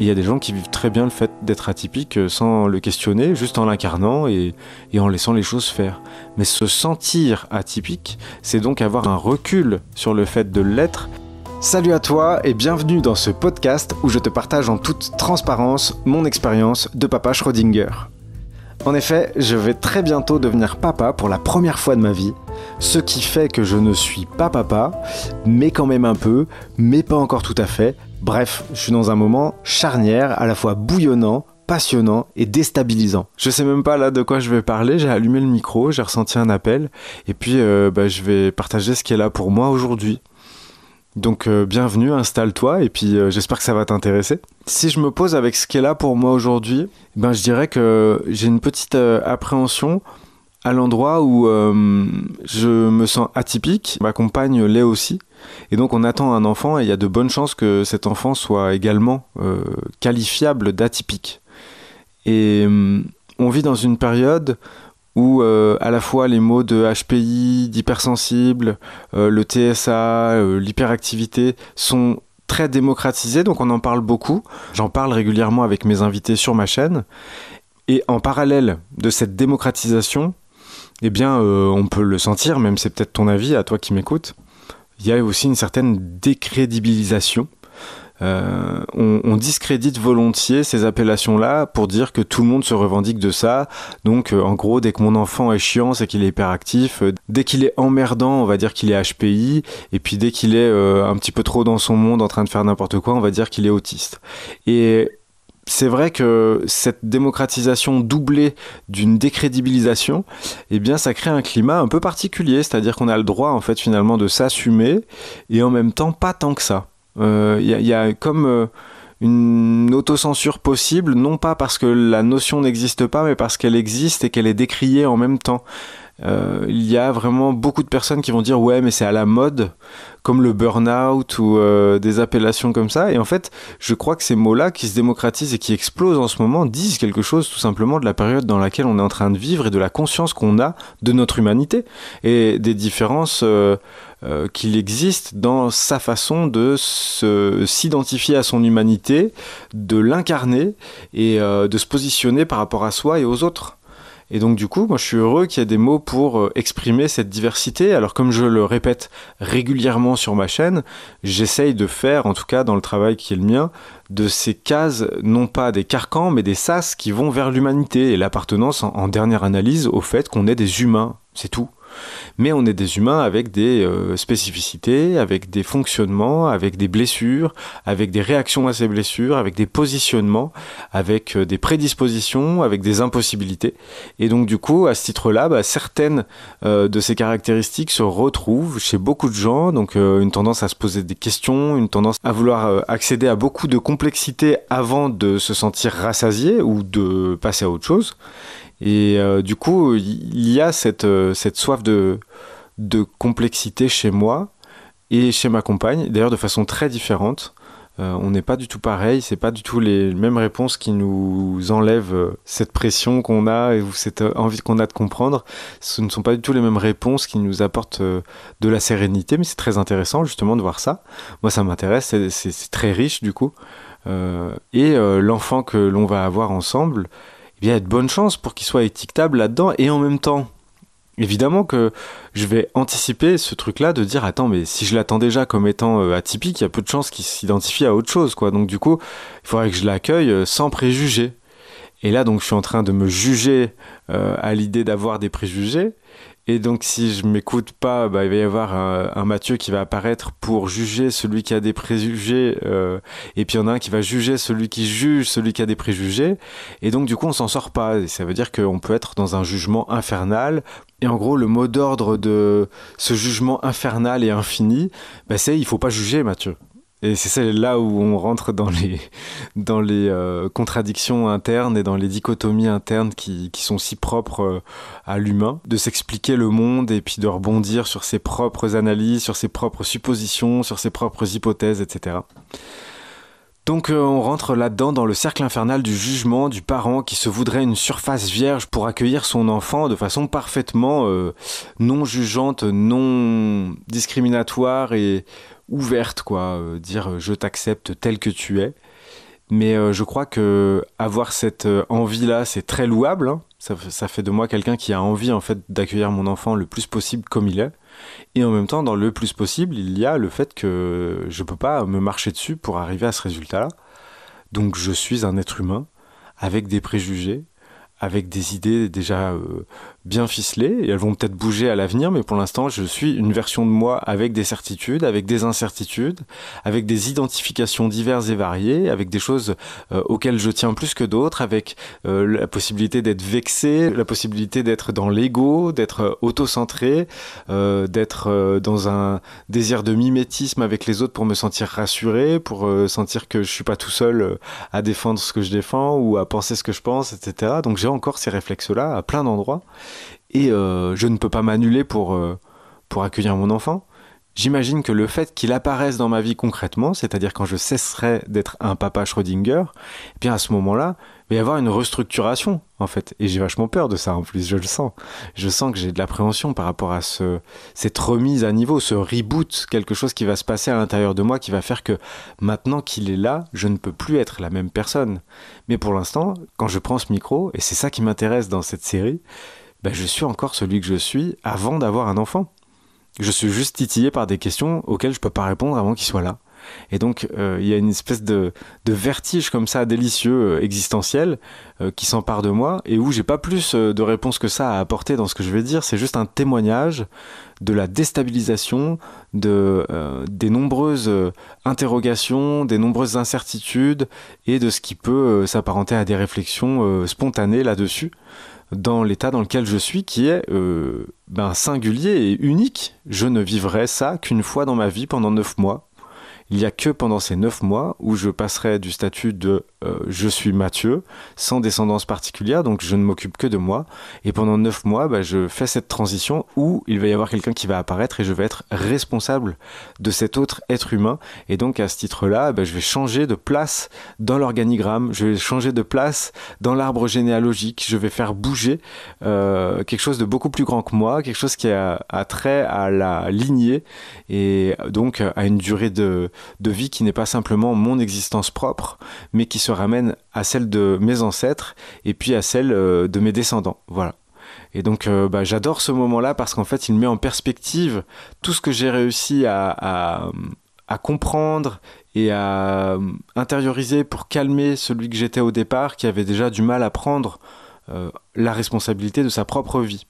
il y a des gens qui vivent très bien le fait d'être atypique euh, sans le questionner, juste en l'incarnant et, en laissant les choses faire. Mais se sentir atypique, c'est donc avoir un recul sur le fait de l'être Salut à toi et bienvenue dans ce podcast où je te partage en toute transparence mon expérience de papa Schrödinger. En effet, je vais très bientôt devenir papa pour la première fois de ma vie ce qui fait que je ne suis pas papa, mais quand même un peu, mais pas encore tout à fait. Bref, je suis dans un moment charnière, à la fois bouillonnant, passionnant et déstabilisant. Je sais même pas là de quoi je vais parler, j'ai allumé le micro, j'ai ressenti un appel, et puis euh, bah, je vais partager ce qui est là pour moi aujourd'hui. Donc euh, bienvenue, installe-toi et puis euh, j'espère que ça va t'intéresser. Si je me pose avec ce qui est là pour moi aujourd'hui, ben je dirais que j'ai une petite appréhension à l'endroit où euh, je me sens atypique. Ma compagne l'est aussi. Et donc on attend un enfant et il y a de bonnes chances que cet enfant soit également euh, qualifiable d'atypique. Et euh, on vit dans une période où à la fois les mots de HPI, d'hypersensible, le TSA, l'hyperactivité sont très démocratisés, donc on en parle beaucoup. J'en parle régulièrement avec mes invités sur ma chaîne. Et en parallèle de cette démocratisation, eh bien, euh, on peut le sentir, même c'est peut-être ton avis, à toi qui m'écoutes, il y a aussi une certaine décrédibilisation. Euh, on, discrédite volontiers ces appellations-là pour dire que tout le monde se revendique de ça. Donc, euh, en gros, dès que mon enfant est chiant, c'est qu'il est hyperactif. dès qu'il est emmerdant, on va dire qu'il est HPI. Et puis, dès qu'il est un petit peu trop dans son monde, en train de faire n'importe quoi, on va dire qu'il est autiste. Et c'est vrai que cette démocratisation doublée d'une décrédibilisation, eh bien, ça crée un climat un peu particulier, c'est-à-dire qu'on a le droit, en fait, finalement, de s'assumer et en même temps, pas tant que ça. Il euh, y, a comme euh, une autocensure possible, non pas parce que la notion n'existe pas, mais parce qu'elle existe et qu'elle est décriée en même temps. Euh, il y a vraiment beaucoup de personnes qui vont dire ouais mais c'est à la mode, comme le burn-out ou euh, des appellations comme ça. Et en fait, je crois que ces mots-là qui se démocratisent et qui explosent en ce moment disent quelque chose tout simplement de la période dans laquelle on est en train de vivre et de la conscience qu'on a de notre humanité et des différences euh, qu'il existe dans sa façon de s'identifier à son humanité, de l'incarner et de se positionner par rapport à soi et aux autres. Et donc du coup, moi je suis heureux qu'il y ait des mots pour euh, exprimer cette diversité. Alors comme je le répète régulièrement sur ma chaîne, j'essaye de faire, en tout cas dans le travail qui est le mien, de ces cases, non pas des carcans, mais des sas qui vont vers l'humanité et l'appartenance en, en dernière analyse au fait qu'on est des humains. C'est tout. Mais on est des humains avec des euh, spécificités, avec des fonctionnements, avec des blessures, avec des réactions à ces blessures, avec des positionnements, avec euh, des prédispositions, avec des impossibilités. Et donc du coup, à ce titre-là, bah, certaines euh, de ces caractéristiques se retrouvent chez beaucoup de gens. Donc une tendance à se poser des questions, une tendance à vouloir accéder à beaucoup de complexité avant de se sentir rassasié ou de passer à autre chose. Et euh, du coup, il y a cette, euh, cette soif de, de complexité chez moi et chez ma compagne, d'ailleurs de façon très différente. Euh, on n'est pas du tout pareil, c'est pas du tout les mêmes réponses qui nous enlèvent cette pression qu'on a et cette envie qu'on a de comprendre. Ce ne sont pas du tout les mêmes réponses qui nous apportent de la sérénité, mais c'est très intéressant justement de voir ça. Moi, ça m'intéresse, c'est très riche du coup. et l'enfant que l'on va avoir ensemble, eh il y a de bonnes chances pour qu'il soit étiquetable là-dedans et en même temps. Évidemment que je vais anticiper ce truc-là de dire attends mais si je l'attends déjà comme étant euh, atypique, il y a peu de chances qu'il s'identifie à autre chose quoi. Donc du coup, il faudrait que je l'accueille euh, sans préjugés. Et là donc je suis en train de me juger euh, à l'idée d'avoir des préjugés et donc, si je m'écoute pas, bah, il va y avoir un, Mathieu qui va apparaître pour juger celui qui a des préjugés. Euh, et puis, il y en a un qui va juger celui qui juge celui qui a des préjugés. Et donc, du coup, on s'en sort pas. Et ça veut dire qu'on peut être dans un jugement infernal. Et en gros, le mot d'ordre de ce jugement infernal et infini, bah, c'est il faut pas juger, Mathieu. Et c'est là où on rentre dans les, dans les euh, contradictions internes et dans les dichotomies internes qui, sont si propres euh, à l'humain, de s'expliquer le monde et puis de rebondir sur ses propres analyses, sur ses propres suppositions, sur ses propres hypothèses, etc. Donc euh, on rentre là-dedans dans le cercle infernal du jugement du parent qui se voudrait une surface vierge pour accueillir son enfant de façon parfaitement non jugeante, non discriminatoire et ouverte, quoi, euh, dire euh, je t'accepte tel que tu es. Mais euh, je crois que avoir cette envie-là, c'est très louable. Hein. Ça, fait de moi quelqu'un qui a envie en fait d'accueillir mon enfant le plus possible comme il est. Et en même temps, dans le plus possible, il y a le fait que je peux pas me marcher dessus pour arriver à ce résultat-là. Donc je suis un être humain avec des préjugés, avec des idées déjà bien ficelées et elles vont peut-être bouger à l'avenir, mais pour l'instant, je suis une version de moi avec des certitudes, avec des incertitudes, avec des identifications diverses et variées, avec des choses euh, auxquelles je tiens plus que d'autres, avec euh, la possibilité d'être vexé, la possibilité d'être dans l'ego, d'être euh, autocentré, d'être dans un désir de mimétisme avec les autres pour me sentir rassuré, pour sentir que je suis pas tout seul à défendre ce que je défends ou à penser ce que je pense, etc. Donc j'ai encore ces réflexes-là à plein d'endroits et euh, je ne peux pas m'annuler pour, euh, pour accueillir mon enfant. J'imagine que le fait qu'il apparaisse dans ma vie concrètement, c'est-à-dire quand je cesserai d'être un papa Schrödinger, eh bien à ce moment-là, il va y avoir une restructuration en fait. Et j'ai vachement peur de ça en plus, je le sens. Je sens que j'ai de l'appréhension par rapport à cette remise à niveau, ce reboot, quelque chose qui va se passer à l'intérieur de moi qui va faire que maintenant qu'il est là, je ne peux plus être la même personne. Mais pour l'instant, quand je prends ce micro, et c'est ça qui m'intéresse dans cette série, ben je suis encore celui que je suis avant d'avoir un enfant. Je suis juste titillé par des questions auxquelles je peux pas répondre avant qu'il soit là. Et donc, euh, il y a une espèce de, vertige comme ça, délicieux, euh, existentiel, euh, qui s'empare de moi et où j'ai pas plus de réponse que ça à apporter dans ce que je vais dire. C'est juste un témoignage de la déstabilisation, de, des nombreuses interrogations, des nombreuses incertitudes et de ce qui peut s'apparenter à des réflexions spontanées là-dessus dans l'état dans lequel je suis qui est ben, singulier et unique. Je ne vivrai ça qu'une fois dans ma vie pendant neuf mois il n'y a que pendant ces neuf mois où je passerai du statut de euh, je suis Mathieu, sans descendance particulière, donc je ne m'occupe que de moi. Et pendant neuf mois, bah, je fais cette transition où il va y avoir quelqu'un qui va apparaître et je vais être responsable de cet autre être humain. Et donc à ce titre-là, bah, je vais changer de place dans l'organigramme, je vais changer de place dans l'arbre généalogique, je vais faire bouger euh, quelque chose de beaucoup plus grand que moi, quelque chose qui a, trait à la lignée et donc à une durée de vie qui n'est pas simplement mon existence propre, mais qui se ramène à celle de mes ancêtres et puis à celle euh, de mes descendants. Voilà. Et donc euh, bah, j'adore ce moment-là parce qu'en fait il met en perspective tout ce que j'ai réussi à, comprendre et à euh, intérioriser pour calmer celui que j'étais au départ qui avait déjà du mal à prendre la responsabilité de sa propre vie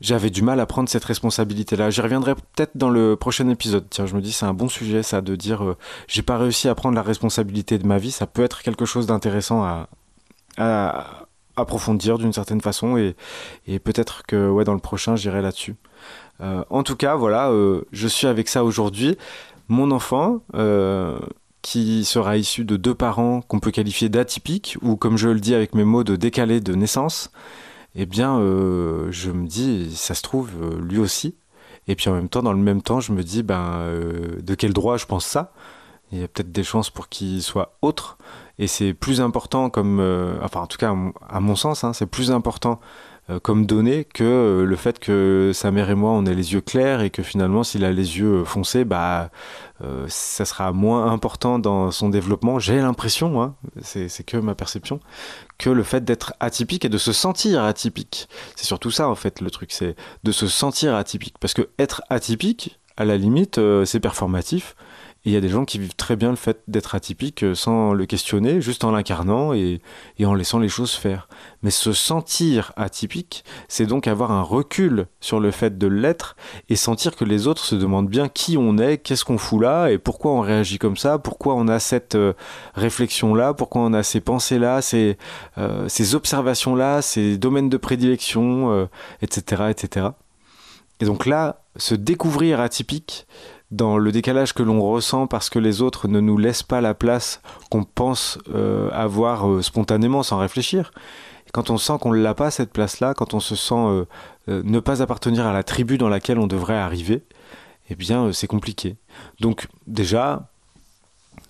j'avais du mal à prendre cette responsabilité-là. J'y reviendrai peut-être dans le prochain épisode. Tiens, je me dis, c'est un bon sujet, ça, de dire, euh, j'ai pas réussi à prendre la responsabilité de ma vie. Ça peut être quelque chose d'intéressant à, approfondir d'une certaine façon. Et, peut-être que, ouais, dans le prochain, j'irai là-dessus. Euh, en tout cas, voilà, euh, je suis avec ça aujourd'hui. Mon enfant, qui sera issu de deux parents qu'on peut qualifier d'atypiques, ou comme je le dis avec mes mots, de décalés de naissance, eh bien, euh, je me dis, ça se trouve, euh, lui aussi. Et puis en même temps, dans le même temps, je me dis, ben, euh, de quel droit je pense ça Il y a peut-être des chances pour qu'il soit autre. Et c'est plus important comme, enfin en tout cas à mon, sens, hein, c'est plus important euh, comme donné que euh, le fait que sa mère et moi on ait les yeux clairs et que finalement s'il a les yeux euh, foncés bah ça sera moins important dans son développement j'ai l'impression hein. c'est que ma perception que le fait d'être atypique et de se sentir atypique c'est surtout ça en fait le truc c'est de se sentir atypique parce qu'être atypique à la limite c'est performatif il y a des gens qui vivent très bien le fait d'être atypique euh, sans le questionner, juste en l'incarnant et, en laissant les choses faire. Mais se sentir atypique, c'est donc avoir un recul sur le fait de l'être et sentir que les autres se demandent bien qui on est, qu'est-ce qu'on fout là et pourquoi on réagit comme ça, pourquoi on a cette euh, réflexion-là, pourquoi on a ces pensées-là, ces, euh, observations-là, ces domaines de prédilection, etc., etc. Et donc là, se découvrir atypique, dans le décalage que l'on ressent parce que les autres ne nous laissent pas la place qu'on pense euh, avoir euh, spontanément sans réfléchir. quand on sent qu'on ne l'a pas cette place-là, quand on se sent euh, ne pas appartenir à la tribu dans laquelle on devrait arriver, eh bien c'est compliqué. Donc déjà,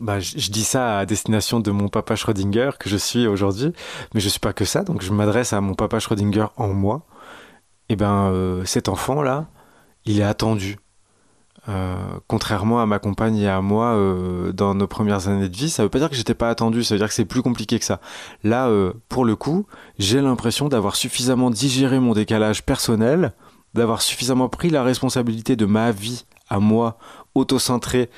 bah, je dis ça à destination de mon papa Schrödinger que je suis aujourd'hui, mais je ne suis pas que ça, donc je m'adresse à mon papa Schrödinger en moi. Et eh bien cet enfant là, il est attendu. Euh, contrairement à ma compagne et à moi euh, dans nos premières années de vie, ça veut pas dire que j'étais pas attendu, ça veut dire que c'est plus compliqué que ça. Là, euh, pour le coup, j'ai l'impression d'avoir suffisamment digéré mon décalage personnel, d'avoir suffisamment pris la responsabilité de ma vie à moi, auto-centrée,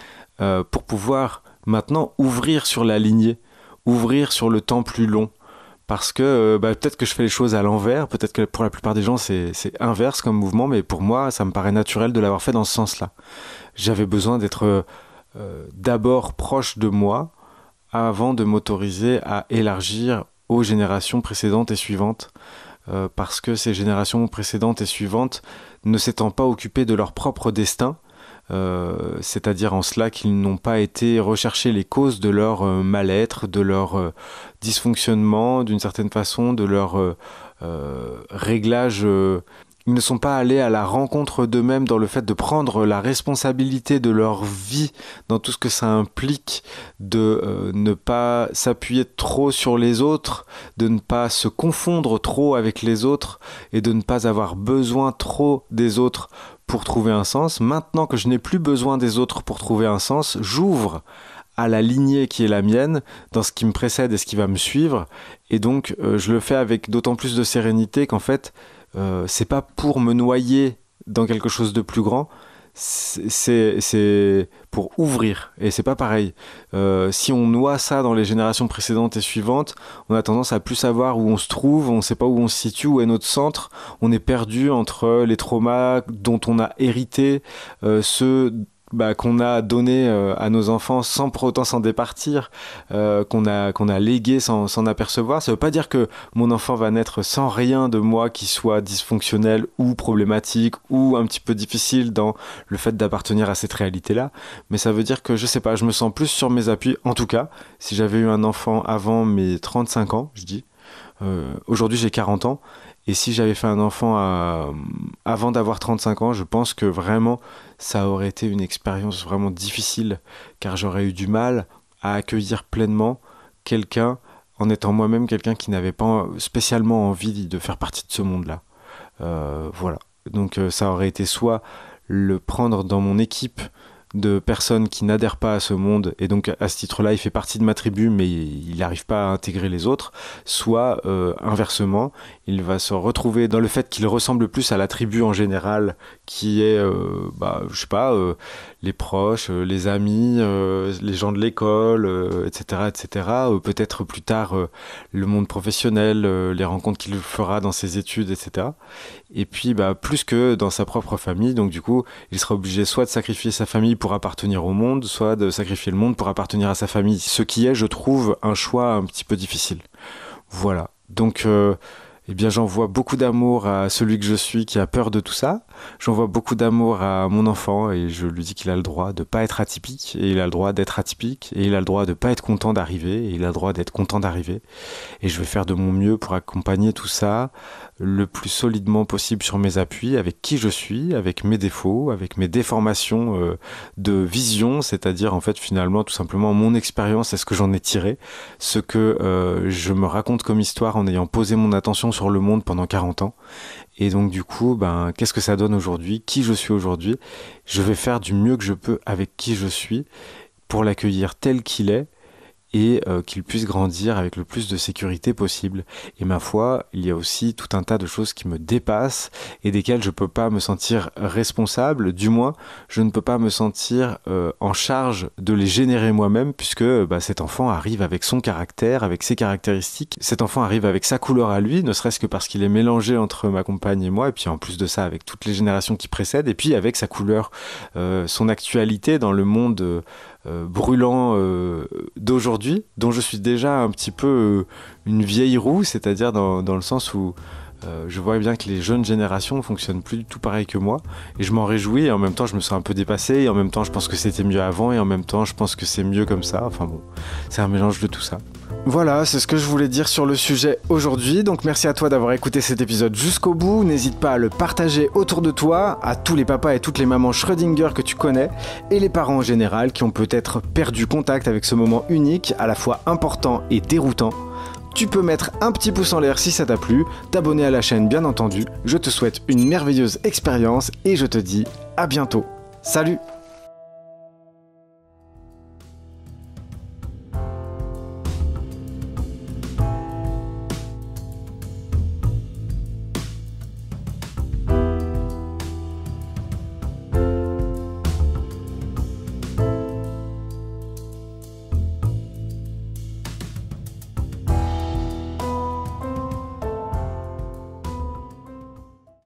pour pouvoir maintenant ouvrir sur la lignée, ouvrir sur le temps plus long, parce que euh, bah, peut-être que je fais les choses à l'envers, peut-être que pour la plupart des gens c'est inverse comme mouvement, mais pour moi ça me paraît naturel de l'avoir fait dans ce sens-là. J'avais besoin d'être euh, d'abord proche de moi avant de m'autoriser à élargir aux générations précédentes et suivantes, euh, parce que ces générations précédentes et suivantes ne s'étant pas occupées de leur propre destin, euh, c'est-à-dire en cela qu'ils n'ont pas été rechercher les causes de leur euh, mal-être, de leur euh, dysfonctionnement d'une certaine façon, de leur réglage ils ne sont pas allés à la rencontre d'eux-mêmes dans le fait de prendre la responsabilité de leur vie, dans tout ce que ça implique, de ne pas s'appuyer trop sur les autres, de ne pas se confondre trop avec les autres et de ne pas avoir besoin trop des autres pour trouver un sens. Maintenant que je n'ai plus besoin des autres pour trouver un sens, j'ouvre à la lignée qui est la mienne, dans ce qui me précède et ce qui va me suivre. Et donc, euh, je le fais avec d'autant plus de sérénité qu'en fait, euh, c'est pas pour me noyer dans quelque chose de plus grand, c'est pour ouvrir et c'est pas pareil. Euh, si on noie ça dans les générations précédentes et suivantes, on a tendance à plus savoir où on se trouve, on sait pas où on se situe, où est notre centre, on est perdu entre les traumas dont on a hérité, euh, ceux bah, qu'on a donné euh, à nos enfants sans pour autant s'en départir, euh, qu'on a qu'on a légué sans s'en apercevoir. Ça veut pas dire que mon enfant va naître sans rien de moi qui soit dysfonctionnel ou problématique ou un petit peu difficile dans le fait d'appartenir à cette réalité-là. Mais ça veut dire que je sais pas, je me sens plus sur mes appuis. En tout cas, si j'avais eu un enfant avant mes 35 ans, je dis, euh, aujourd'hui, j'ai 40 ans. Et si j'avais fait un enfant euh, avant d'avoir 35 ans, je pense que vraiment, ça aurait été une expérience vraiment difficile, car j'aurais eu du mal à accueillir pleinement quelqu'un, en étant moi-même quelqu'un qui n'avait pas spécialement envie de faire partie de ce monde-là. Euh, voilà. Donc ça aurait été soit le prendre dans mon équipe de personnes qui n'adhèrent pas à ce monde, et donc à ce titre-là, il fait partie de ma tribu, mais il n'arrive pas à intégrer les autres, soit euh, inversement, il va se retrouver dans le fait qu'il ressemble plus à la tribu en général, qui est, euh, bah, je sais pas, euh, les proches, les amis, les gens de l'école, etc., etc. Peut-être plus tard le monde professionnel, les rencontres qu'il fera dans ses études, etc et puis bah, plus que dans sa propre famille. Donc du coup, il sera obligé soit de sacrifier sa famille pour appartenir au monde, soit de sacrifier le monde pour appartenir à sa famille. Ce qui est, je trouve, un choix un petit peu difficile. Voilà. Donc, euh, eh bien, j'envoie beaucoup d'amour à celui que je suis qui a peur de tout ça j'envoie beaucoup d'amour à mon enfant et je lui dis qu'il a le droit de pas être atypique et il a le droit d'être atypique et il a le droit de ne pas être content d'arriver et il a le droit d'être content d'arriver et je vais faire de mon mieux pour accompagner tout ça le plus solidement possible sur mes appuis avec qui je suis, avec mes défauts, avec mes déformations euh, de vision, c'est-à-dire en fait finalement tout simplement mon expérience et ce que j'en ai tiré, ce que euh, je me raconte comme histoire en ayant posé mon attention sur le monde pendant 40 ans et donc du coup, ben, qu'est-ce que ça donne aujourd'hui Qui je suis aujourd'hui Je vais faire du mieux que je peux avec qui je suis pour l'accueillir tel qu'il est et euh, qu'il puisse grandir avec le plus de sécurité possible. Et ma foi, il y a aussi tout un tas de choses qui me dépassent et desquelles je ne peux pas me sentir responsable, du moins je ne peux pas me sentir euh, en charge de les générer moi-même puisque bah, cet enfant arrive avec son caractère, avec ses caractéristiques, cet enfant arrive avec sa couleur à lui, ne serait-ce que parce qu'il est mélangé entre ma compagne et moi, et puis en plus de ça avec toutes les générations qui précèdent, et puis avec sa couleur, euh, son actualité dans le monde euh, brûlant euh, d'aujourd'hui, dont je suis déjà un petit peu euh, une vieille roue, c'est-à-dire dans, dans, le sens où euh, je vois bien que les jeunes générations fonctionnent plus du tout pareil que moi et je m'en réjouis et en même temps je me sens un peu dépassé et en même temps je pense que c'était mieux avant et en même temps je pense que c'est mieux comme ça. Enfin bon, c'est un mélange de tout ça. Voilà, c'est ce que je voulais dire sur le sujet aujourd'hui. Donc merci à toi d'avoir écouté cet épisode jusqu'au bout. N'hésite pas à le partager autour de toi, à tous les papas et toutes les mamans Schrödinger que tu connais, et les parents en général qui ont peut-être perdu contact avec ce moment unique, à la fois important et déroutant tu peux mettre un petit pouce en l'air si ça t'a plu, t'abonner à la chaîne bien entendu. Je te souhaite une merveilleuse expérience et je te dis à bientôt. Salut